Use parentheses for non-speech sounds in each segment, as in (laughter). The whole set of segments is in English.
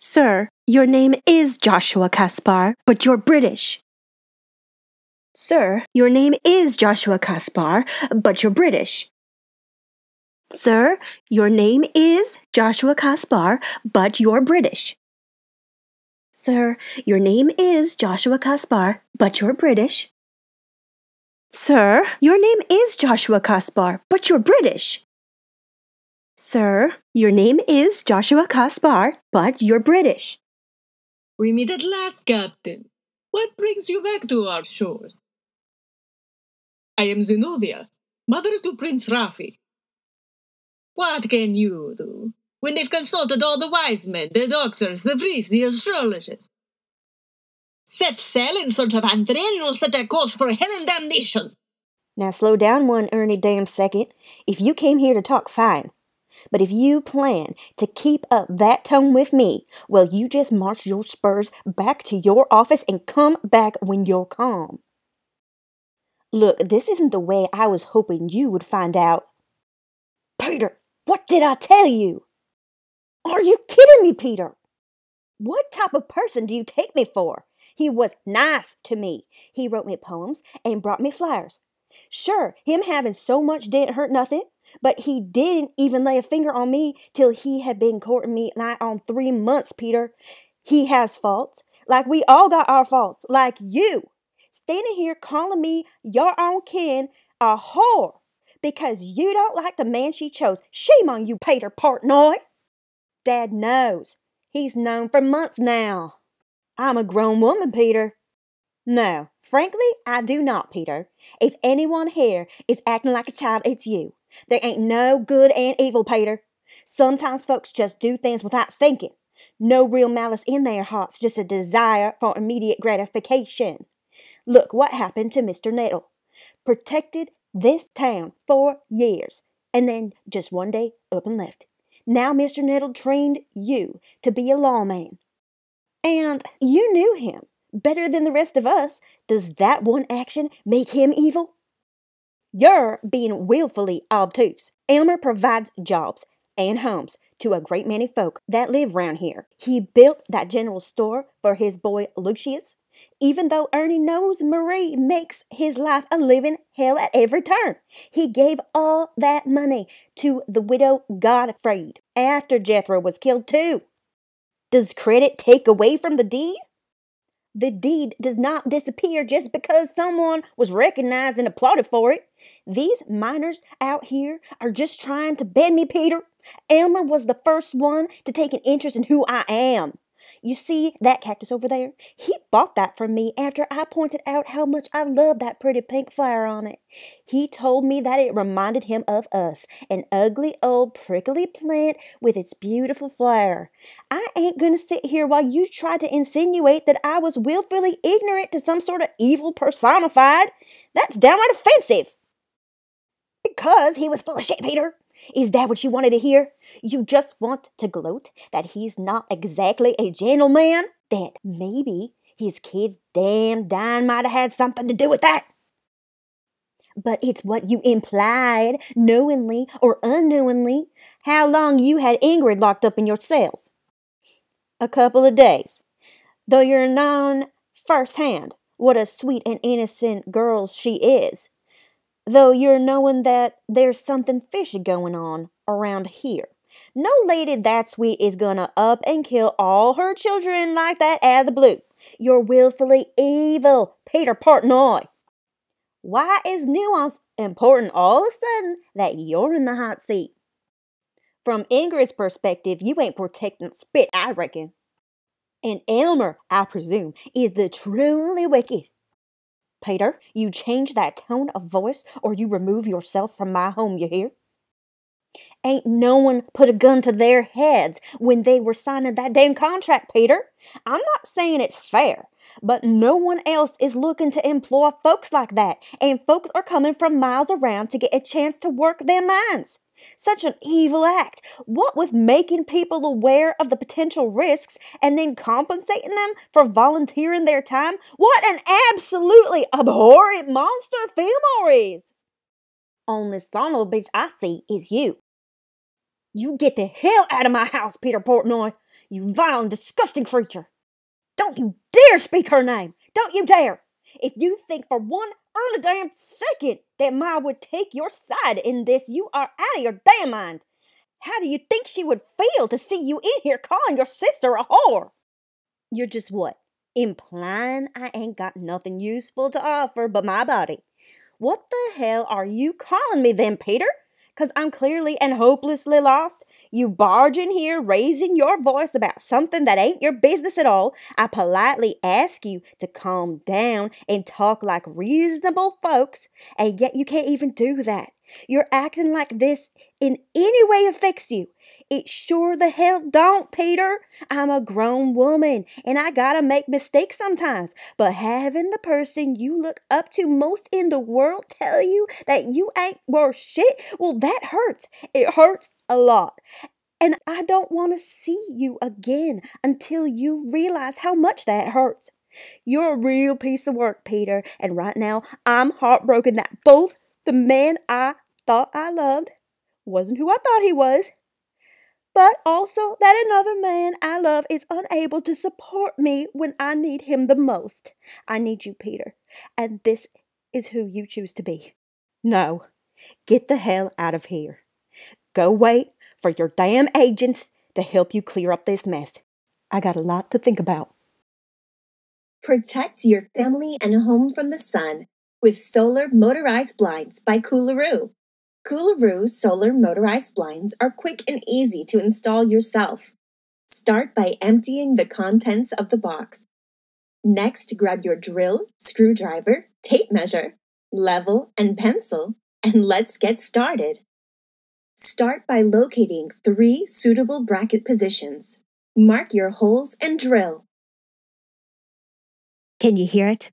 Sir, your name is Joshua Kaspar, but you're British. Sir, your name is Joshua Kaspar, but you're British. Sir, your name is Joshua Kaspar, but you're British. Sir, your name is Joshua Kaspar, but you're British. Sir, your name is Joshua Kaspar, but you're British. Sir, your name is Joshua Kaspar, but you're British. We meet at last, Captain. What brings you back to our shores? I am Zenobia, mother to Prince Rafi. What can you do when they've consulted all the wise men, the doctors, the priests, the astrologers? Set sail in search of Andrea and will set a course for hell and damnation. Now slow down one Ernie damn second. If you came here to talk, fine. But if you plan to keep up that tone with me, well, you just march your spurs back to your office and come back when you're calm. Look, this isn't the way I was hoping you would find out. Peter, what did I tell you? Are you kidding me, Peter? What type of person do you take me for? He was nice to me. He wrote me poems and brought me flowers. Sure, him having so much didn't hurt nothing. But he didn't even lay a finger on me till he had been courting me nigh on three months, Peter. He has faults. Like we all got our faults. Like you standing here calling me your own kin a whore because you don't like the man she chose. Shame on you, Peter Portnoy. Dad knows. He's known for months now. I'm a grown woman, Peter. No, frankly, I do not, Peter. If anyone here is acting like a child, it's you. There ain't no good and evil, Pater. Sometimes folks just do things without thinking. No real malice in their hearts, just a desire for immediate gratification. Look what happened to Mr. Nettle. Protected this town for years, and then just one day up and left. Now Mr. Nettle trained you to be a lawman. And you knew him better than the rest of us. Does that one action make him evil? You're being willfully obtuse. Elmer provides jobs and homes to a great many folk that live round here. He built that general store for his boy Lucius, even though Ernie knows Marie makes his life a living hell at every turn. He gave all that money to the widow Godfrey after Jethro was killed, too. Does credit take away from the deed? the deed does not disappear just because someone was recognized and applauded for it. These miners out here are just trying to bend me, Peter. Elmer was the first one to take an interest in who I am. You see that cactus over there? He bought that from me after I pointed out how much I love that pretty pink flower on it. He told me that it reminded him of us, an ugly old prickly plant with its beautiful flower. I ain't gonna sit here while you try to insinuate that I was willfully ignorant to some sort of evil personified. That's downright offensive. Because he was full of shit, Peter. Is that what you wanted to hear? You just want to gloat that he's not exactly a gentleman? That maybe his kid's damn dime might have had something to do with that? But it's what you implied, knowingly or unknowingly, how long you had Ingrid locked up in your cells. A couple of days. Though you're known firsthand what a sweet and innocent girl she is, though you're knowing that there's something fishy going on around here. No lady that sweet is gonna up and kill all her children like that out of the blue. You're willfully evil, Peter Partnoy. Why is nuance important all of a sudden that you're in the hot seat? From Ingrid's perspective, you ain't protecting spit, I reckon. And Elmer, I presume, is the truly wicked. Peter. You change that tone of voice or you remove yourself from my home, you hear? Ain't no one put a gun to their heads when they were signing that damn contract, Peter. I'm not saying it's fair, but no one else is looking to employ folks like that, and folks are coming from miles around to get a chance to work their minds. Such an evil act. What with making people aware of the potential risks and then compensating them for volunteering their time? What an absolutely abhorrent monster Fillmore is! Only son of a bitch I see is you. You get the hell out of my house, Peter Portnoy, you vile and disgusting creature. Don't you dare speak her name. Don't you dare. If you think for one early damn second that Ma would take your side in this. You are out of your damn mind. How do you think she would feel to see you in here calling your sister a whore? You're just what? Implying I ain't got nothing useful to offer but my body. What the hell are you calling me then, Peter? because I'm clearly and hopelessly lost. You barge in here raising your voice about something that ain't your business at all. I politely ask you to calm down and talk like reasonable folks, and yet you can't even do that. You're acting like this in any way affects you. It sure the hell don't, Peter. I'm a grown woman and I gotta make mistakes sometimes. But having the person you look up to most in the world tell you that you ain't worth shit, well, that hurts. It hurts a lot. And I don't want to see you again until you realize how much that hurts. You're a real piece of work, Peter. And right now, I'm heartbroken that both the man I thought I loved wasn't who I thought he was. But also that another man I love is unable to support me when I need him the most. I need you, Peter, and this is who you choose to be. No, get the hell out of here. Go wait for your damn agents to help you clear up this mess. I got a lot to think about. Protect your family and home from the sun with solar motorized blinds by Coolaroo. Coolaroo solar motorized blinds are quick and easy to install yourself. Start by emptying the contents of the box. Next, grab your drill, screwdriver, tape measure, level, and pencil, and let's get started. Start by locating three suitable bracket positions. Mark your holes and drill. Can you hear it?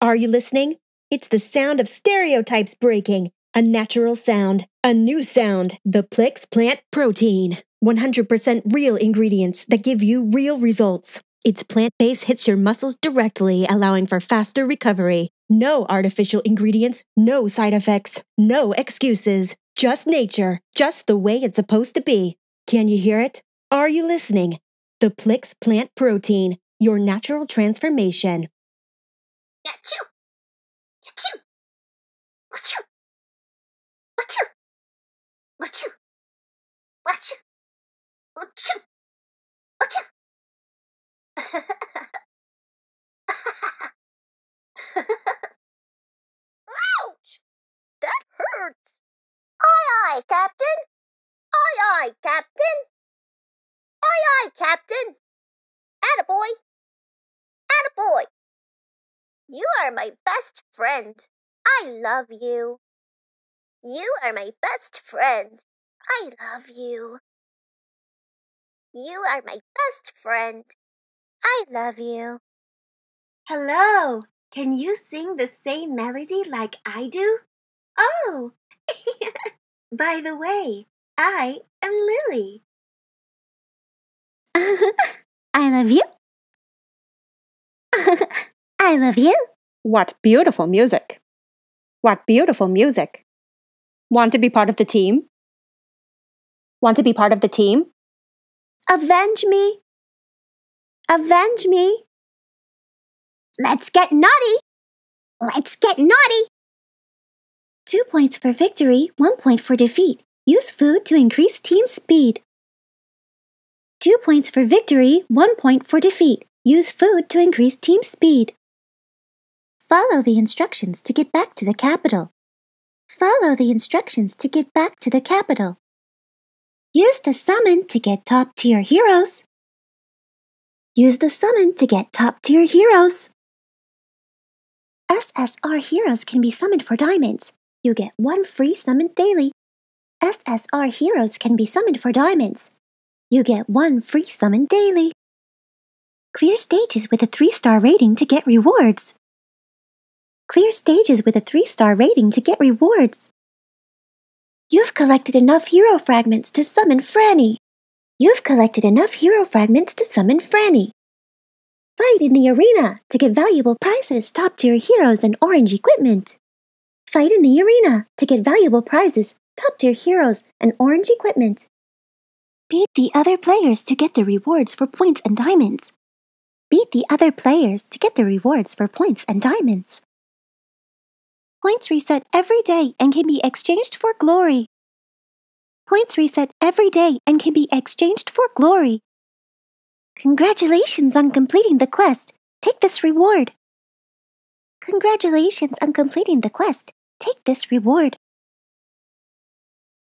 Are you listening? It's the sound of stereotypes breaking. A natural sound. A new sound. The Plix Plant Protein. 100% real ingredients that give you real results. Its plant base hits your muscles directly, allowing for faster recovery. No artificial ingredients, no side effects, no excuses. Just nature, just the way it's supposed to be. Can you hear it? Are you listening? The Plix Plant Protein, your natural transformation. Achoo! aye, Captain. Aye, aye, Captain. Aye, aye, Captain. Attaboy. Attaboy. You are my best friend. I love you. You are my best friend. I love you. You are my best friend. I love you. Hello. Can you sing the same melody like I do? Oh! (laughs) By the way, I am Lily. (laughs) I love you. (laughs) I love you. What beautiful music. What beautiful music. Want to be part of the team? Want to be part of the team? Avenge me. Avenge me. Let's get naughty. Let's get naughty. Two points for victory, one point for defeat. Use food to increase team speed. Two points for victory, one point for defeat. Use food to increase team speed. Follow the instructions to get back to the capital. Follow the instructions to get back to the capital. Use the summon to get top tier heroes. Use the summon to get top tier heroes. SSR heroes can be summoned for diamonds you get one free summon daily. SSR heroes can be summoned for diamonds. You get one free summon daily. Clear stages with a 3-star rating to get rewards. Clear stages with a 3-star rating to get rewards. You've collected enough hero fragments to summon Franny. You've collected enough hero fragments to summon Franny. Fight in the arena to get valuable prizes, top tier heroes, and orange equipment. Fight in the arena to get valuable prizes, top tier heroes, and orange equipment. Beat the other players to get the rewards for points and diamonds. Beat the other players to get the rewards for points and diamonds. Points reset every day and can be exchanged for glory. Points reset every day and can be exchanged for glory. Congratulations on completing the quest. Take this reward. Congratulations on completing the quest. Take this reward.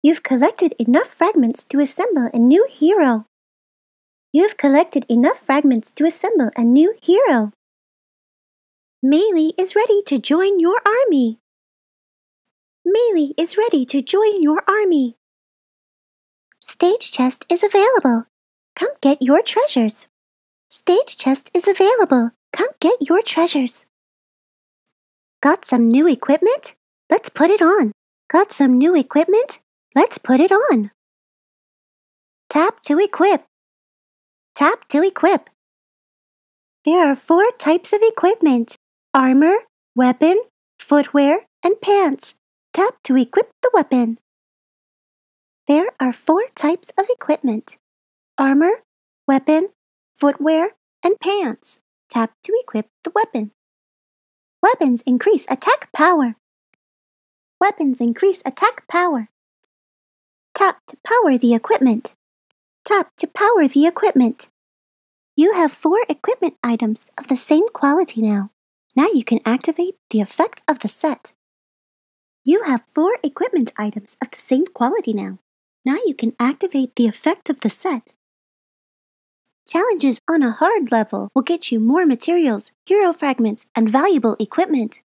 You've collected enough fragments to assemble a new hero. You've collected enough fragments to assemble a new hero. Melee is ready to join your army. Melee is ready to join your army. Stage chest is available. Come get your treasures. Stage chest is available. Come get your treasures. Got some new equipment? Let's put it on. Got some new equipment? Let's put it on. Tap to equip. Tap to equip. There are four types of equipment armor, weapon, footwear, and pants. Tap to equip the weapon. There are four types of equipment armor, weapon, footwear, and pants. Tap to equip the weapon. Weapons increase attack power. Weapons increase attack power. Tap to power the equipment. Tap to power the equipment. You have four equipment items of the same quality now. Now you can activate the effect of the set. You have four equipment items of the same quality now. Now you can activate the effect of the set. Challenges on a hard level will get you more materials, hero fragments, and valuable equipment.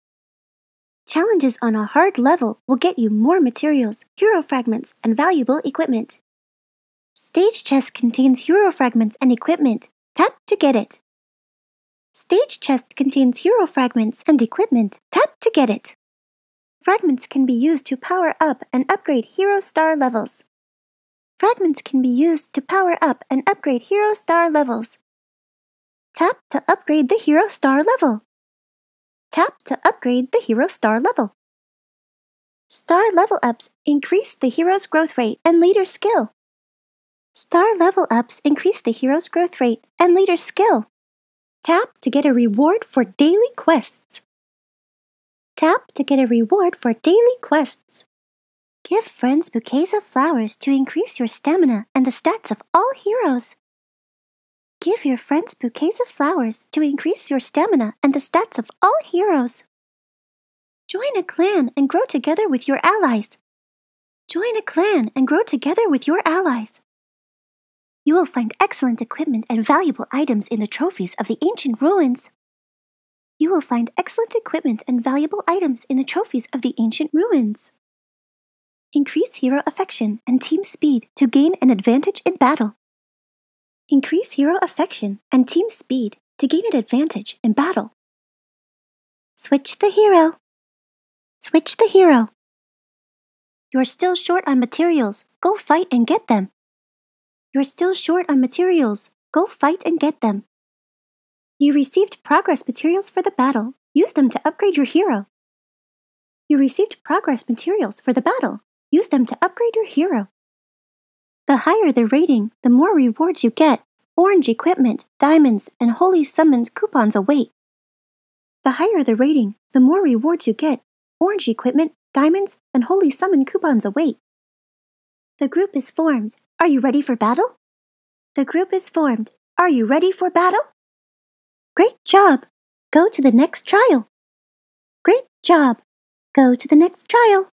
Challenges on a hard level will get you more materials, hero fragments, and valuable equipment. Stage chest contains hero fragments and equipment. Tap to get it. Stage chest contains hero fragments and equipment. Tap to get it. Fragments can be used to power up and upgrade hero star levels. Fragments can be used to power up and upgrade hero star levels. Tap to upgrade the hero star level. Tap to upgrade the Hero Star level. Star level ups increase the hero's growth rate and leader skill. Star level ups increase the hero's growth rate and leader skill. Tap to get a reward for daily quests. Tap to get a reward for daily quests. Give friends bouquets of flowers to increase your stamina and the stats of all heroes. Give your friends bouquets of flowers to increase your stamina and the stats of all heroes. Join a clan and grow together with your allies. Join a clan and grow together with your allies. You will find excellent equipment and valuable items in the trophies of the ancient ruins. You will find excellent equipment and valuable items in the trophies of the ancient ruins. Increase hero affection and team speed to gain an advantage in battle increase hero affection and team speed to gain an advantage in battle. Switch the hero. Switch the hero. You're still short on materials. Go fight and get them. You're still short on materials. Go fight and get them. You received progress materials for the battle. Use them to upgrade your hero. You received progress materials for the battle. Use them to upgrade your hero. The higher the rating, the more rewards you get. Orange equipment, diamonds, and holy summoned coupons await. The higher the rating, the more rewards you get. Orange equipment, diamonds, and holy summoned coupons await. The group is formed. Are you ready for battle? The group is formed. Are you ready for battle? Great job! Go to the next trial. Great job! Go to the next trial.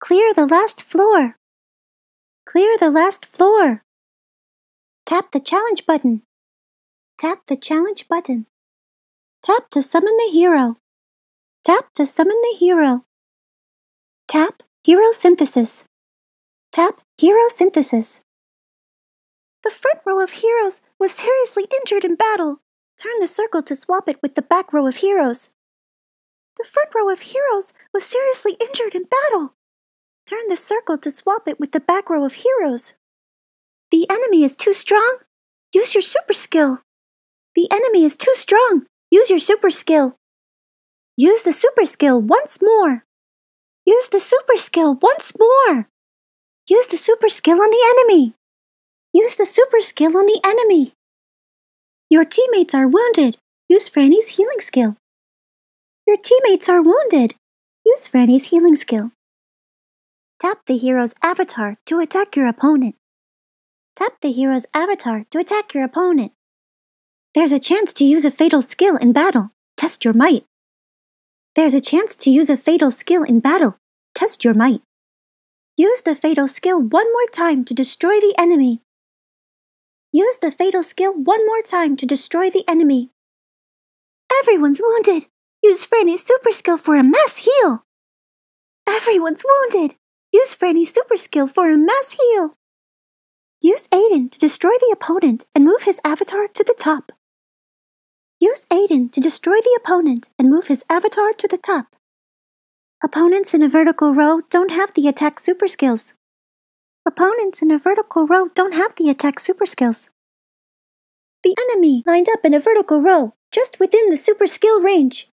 Clear the last floor. Clear the last floor. Tap the challenge button. Tap the challenge button. Tap to summon the hero. Tap to summon the hero. Tap Hero Synthesis. Tap Hero Synthesis. The front row of heroes was seriously injured in battle. Turn the circle to swap it with the back row of heroes. The front row of heroes was seriously injured in battle. Turn the circle to swap it with the back row of heroes. The enemy is too strong. Use your super skill. The enemy is too strong. Use your super skill. Use the super skill once more. Use the super skill once more. Use the super skill on the enemy. Use the super skill on the enemy. Your teammates are wounded. Use Franny's healing skill. Your teammates are wounded. Use Franny's healing skill. Tap the hero's avatar to attack your opponent. Tap the hero's avatar to attack your opponent. There's a chance to use a fatal skill in battle. Test your might. There's a chance to use a fatal skill in battle. Test your might. Use the fatal skill one more time to destroy the enemy. Use the fatal skill one more time to destroy the enemy. Everyone's wounded. Use Franny's super skill for a mass heal. Everyone's wounded. Use Franny's super skill for a mass heal. Use Aiden to destroy the opponent and move his avatar to the top. Use Aiden to destroy the opponent and move his avatar to the top. Opponents in a vertical row don't have the attack super skills. Opponents in a vertical row don't have the attack super skills. The enemy lined up in a vertical row, just within the super skill range.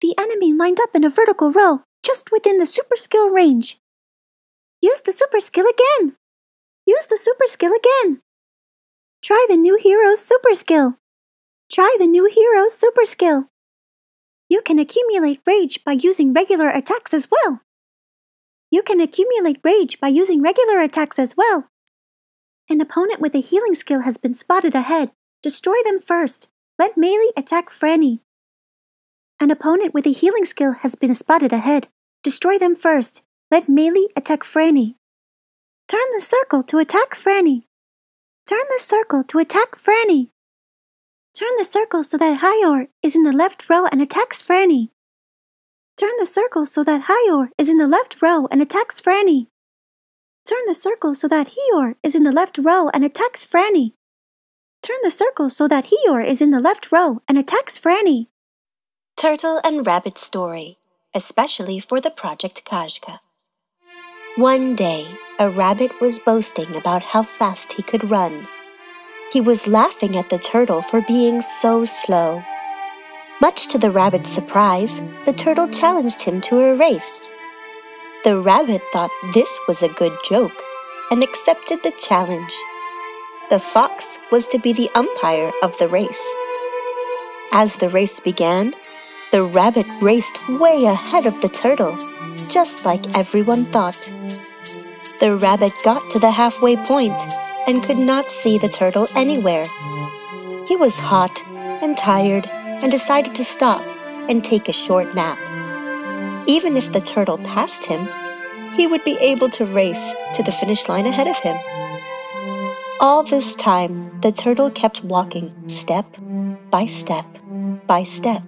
The enemy lined up in a vertical row, just within the super skill range. Use the super skill again. Use the super skill again. Try the new hero's super skill. Try the new hero's super skill. You can accumulate rage by using regular attacks as well. You can accumulate rage by using regular attacks as well. An opponent with a healing skill has been spotted ahead. Destroy them first. Let melee attack Franny. An opponent with a healing skill has been spotted ahead. Destroy them first. Let melee attack Franny. Turn the circle to attack Franny. Turn the circle to attack Franny. Turn the circle so that Hyor is in the left row and attacks Franny. Turn the circle so that Hyor is in the left row and attacks Franny. Turn the circle so that Hyor is in the left row and attacks Franny. Turn the circle so that Hyor is in the left row and attacks Franny. Turtle and Rabbit Story, especially for the Project Kajka. One day, a rabbit was boasting about how fast he could run. He was laughing at the turtle for being so slow. Much to the rabbit's surprise, the turtle challenged him to a race. The rabbit thought this was a good joke and accepted the challenge. The fox was to be the umpire of the race. As the race began, the rabbit raced way ahead of the turtle, just like everyone thought. The rabbit got to the halfway point and could not see the turtle anywhere. He was hot and tired and decided to stop and take a short nap. Even if the turtle passed him, he would be able to race to the finish line ahead of him. All this time, the turtle kept walking step by step by step.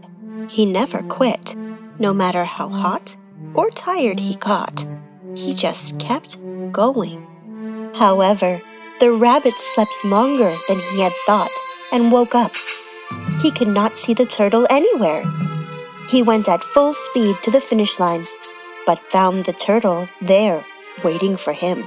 He never quit, no matter how hot or tired he got. He just kept going. However, the rabbit slept longer than he had thought and woke up. He could not see the turtle anywhere. He went at full speed to the finish line, but found the turtle there waiting for him.